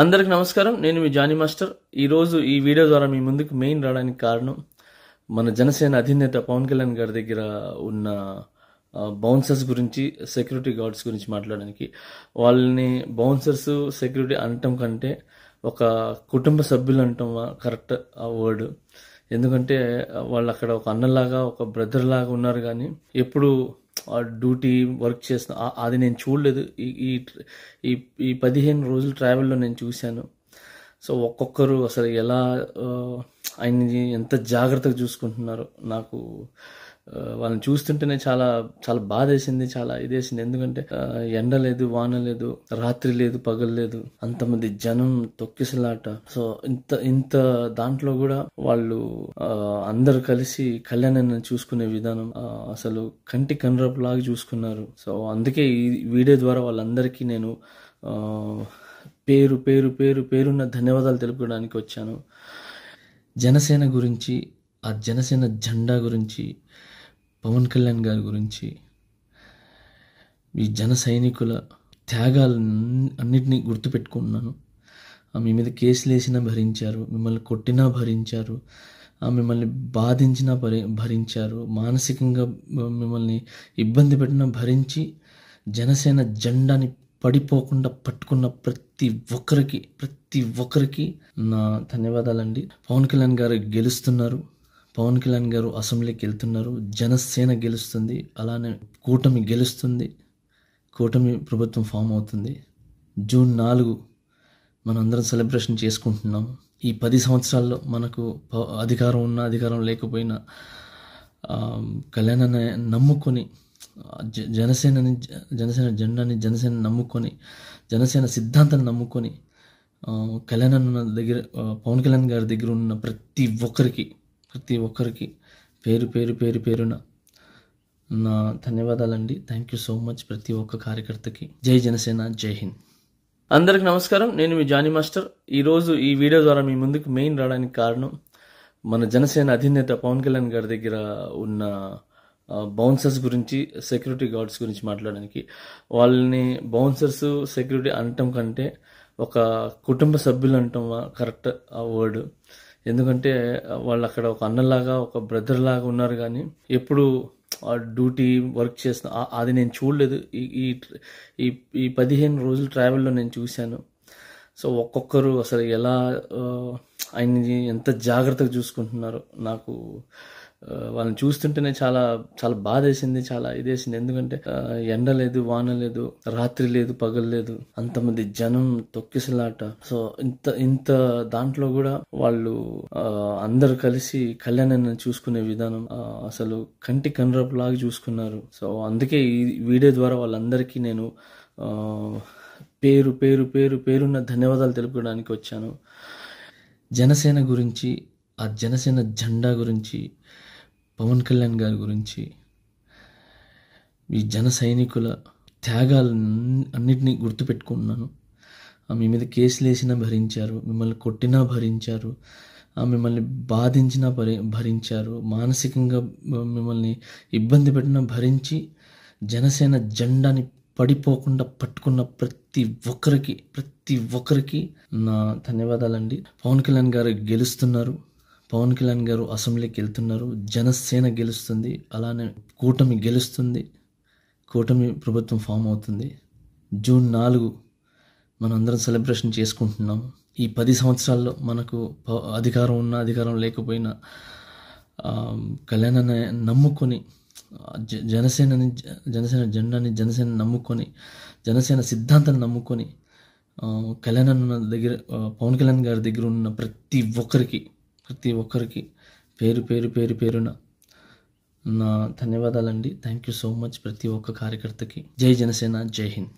అందరికి నమస్కారం నేను మీ జానీ మాస్టర్ ఈరోజు ఈ వీడియో ద్వారా మీ ముందుకు మెయిన్ రావడానికి కారణం మన జనసేన అధినేత పవన్ కళ్యాణ్ గారి దగ్గర ఉన్న బౌన్సర్స్ గురించి సెక్యూరిటీ గార్డ్స్ గురించి మాట్లాడడానికి వాళ్ళని బౌన్సర్స్ సెక్యూరిటీ అనటం కంటే ఒక కుటుంబ సభ్యులు అనటం కరెక్ట్ ఆ వర్డ్ ఎందుకంటే వాళ్ళు అక్కడ ఒక అన్నలాగా ఒక బ్రదర్ లాగా ఉన్నారు కానీ ఎప్పుడు డ్యూటీ వర్క్ చేసిన అది నేను చూడలేదు ఈ ఈ పదిహేను రోజుల ట్రావెల్లో నేను చూశాను సో ఒక్కొక్కరు అసలు ఎలా ఆయన్ని ఎంత జాగ్రత్తగా చూసుకుంటున్నారు నాకు వాళ్ళని చూస్తుంటేనే చాలా చాలా బాధ వేసింది చాలా ఇదేసింది ఎందుకంటే ఎండ లేదు వాన లేదు రాత్రి లేదు పగలు లేదు అంతమంది జనం తొక్కిసలాట సో ఇంత ఇంత దాంట్లో కూడా వాళ్ళు అందరు కలిసి కళ్యాణాన్ని చూసుకునే విధానం అసలు కంటి కనరపులాగా చూసుకున్నారు సో అందుకే ఈ వీడియో ద్వారా వాళ్ళందరికీ నేను పేరు పేరు పేరు పేరున్న ధన్యవాదాలు తెలుపుకోవడానికి వచ్చాను జనసేన గురించి ఆ జనసేన జెండా గురించి పవన్ కళ్యాణ్ గారి గురించి ఈ జన సైనికుల త్యాగాలు అన్నిటినీ గుర్తుపెట్టుకున్నాను మీ మీద కేసులు వేసినా భరించారు మిమ్మల్ని కొట్టినా భరించారు మిమ్మల్ని బాధించినా భరి భరించారు మానసికంగా మిమ్మల్ని ఇబ్బంది పెట్టినా భరించి జనసేన జెండాని పడిపోకుండా పట్టుకున్న ప్రతి ఒక్కరికి ప్రతి ఒక్కరికి నా ధన్యవాదాలండి పవన్ కళ్యాణ్ గారు గెలుస్తున్నారు పవన్ కళ్యాణ్ గారు అసెంబ్లీకి వెళ్తున్నారు జనసేన గెలుస్తుంది అలానే కూటమి గెలుస్తుంది కూటమి ప్రభుత్వం ఫామ్ అవుతుంది జూన్ నాలుగు మనందరం సెలబ్రేషన్ చేసుకుంటున్నాం ఈ పది సంవత్సరాల్లో మనకు అధికారం ఉన్న అధికారం లేకపోయినా కళ్యాణాన్ని నమ్ముకొని జనసేనని జనసేన జెండాని జనసేన నమ్ముకొని జనసేన సిద్ధాంతాన్ని నమ్ముకొని కళ్యాణ్ అన్న దగ్గర పవన్ కళ్యాణ్ గారి దగ్గర ఉన్న ప్రతి ఒక్కరికి ప్రతి ఒక్కరికి పేరు పేరు పేరు పేరున నా ధన్యవాదాలండి థ్యాంక్ యూ సో మచ్ ప్రతి ఒక్క కార్యకర్తకి జై జనసేన జై హింద్ అందరికి నమస్కారం నేను మీ జానీ మాస్టర్ ఈరోజు ఈ వీడియో ద్వారా మీ ముందుకు మెయిన్ రావడానికి కారణం మన జనసేన అధినేత పవన్ కళ్యాణ్ గారి దగ్గర ఉన్న బౌన్సర్స్ గురించి సెక్యూరిటీ గార్డ్స్ గురించి మాట్లాడడానికి వాళ్ళని బౌన్సర్స్ సెక్యూరిటీ అనటం కంటే ఒక కుటుంబ సభ్యులు అంటాం కరెక్ట్ ఆ వర్డ్ ఎందుకంటే వాళ్ళు అక్కడ ఒక అన్నలాగా ఒక బ్రదర్ లాగా ఉన్నారు కానీ ఎప్పుడు ఆ డ్యూటీ వర్క్ చేసిన అది నేను చూడలేదు ఈ ఈ ఈ పదిహేను రోజుల ట్రావెల్లో నేను చూశాను సో ఒక్కొక్కరు అసలు ఎలా ఆయన్ని ఎంత జాగ్రత్తగా చూసుకుంటున్నారో నాకు వాళ్ళని చూస్తుంటేనే చాలా చాలా బాధ వేసింది చాలా ఇదేసింది ఎందుకంటే ఎండ లేదు వాన లేదు రాత్రి లేదు పగలు లేదు అంతమంది జనం తొక్కిసలాట సో ఇంత ఇంత దాంట్లో కూడా వాళ్ళు అందరు కలిసి కళ్యాణాన్ని చూసుకునే విధానం అసలు కంటి కనురపు లాగా చూసుకున్నారు సో అందుకే ఈ వీడియో ద్వారా వాళ్ళందరికీ నేను పేరు పేరు పేరు పేరున్న ధన్యవాదాలు తెలుపుకోవడానికి వచ్చాను జనసేన గురించి ఆ జనసేన జెండా గురించి పవన్ కళ్యాణ్ గారి గురించి ఈ జన సైనికుల త్యాగాలను అన్నిటినీ గుర్తుపెట్టుకున్నాను మీ మీద కేసులు వేసినా భరించారు మిమ్మల్ని కొట్టినా భరించారు మిమ్మల్ని బాధించినా భరి భరించారు మానసికంగా మిమ్మల్ని ఇబ్బంది పెట్టినా భరించి జనసేన జెండాని పడిపోకుండా పట్టుకున్న ప్రతి ఒక్కరికి ప్రతి ఒక్కరికి నా ధన్యవాదాలండి పవన్ కళ్యాణ్ గారు గెలుస్తున్నారు పవన్ కళ్యాణ్ గారు అసెంబ్లీకి వెళ్తున్నారు జనసేన గెలుస్తుంది అలానే కూటమి గెలుస్తుంది కూటమి ప్రభుత్వం ఫామ్ అవుతుంది జూన్ నాలుగు మనందరం సెలబ్రేషన్ చేసుకుంటున్నాము ఈ పది సంవత్సరాల్లో మనకు అధికారం ఉన్న అధికారం లేకపోయినా కళ్యాణాన్ని నమ్ముకొని జనసేనని జనసేన జెండాని జనసేన నమ్ముకొని జనసేన సిద్ధాంతాన్ని నమ్ముకొని కళ్యాణ దగ్గర పవన్ కళ్యాణ్ గారి దగ్గర ఉన్న ప్రతి ఒక్కరికి ప్రతి ఒక్కరికి పేరు పేరు పేరు పేరున నా ధన్యవాదాలండి థ్యాంక్ యూ సో మచ్ ప్రతి ఒక్క కార్యకర్తకి జై జనసేన జై హింద్